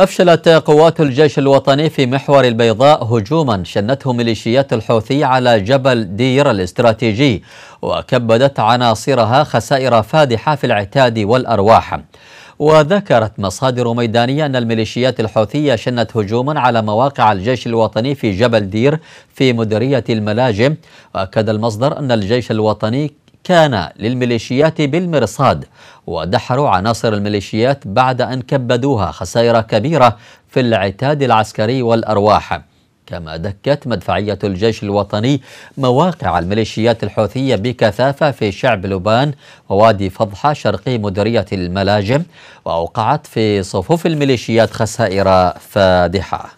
أفشلت قوات الجيش الوطني في محور البيضاء هجوما شنته ميليشيات الحوثي على جبل دير الاستراتيجي وكبدت عناصرها خسائر فادحة في العتاد والأرواح وذكرت مصادر ميدانية أن الميليشيات الحوثية شنت هجوما على مواقع الجيش الوطني في جبل دير في مديرية الملاجم وأكد المصدر أن الجيش الوطني كان للميليشيات بالمرصاد ودحروا عناصر الميليشيات بعد أن كبدوها خسائر كبيرة في العتاد العسكري والأرواح كما دكت مدفعية الجيش الوطني مواقع الميليشيات الحوثية بكثافة في شعب لبان ووادي فضحة شرقي مديرية الملاجم وأوقعت في صفوف الميليشيات خسائر فادحة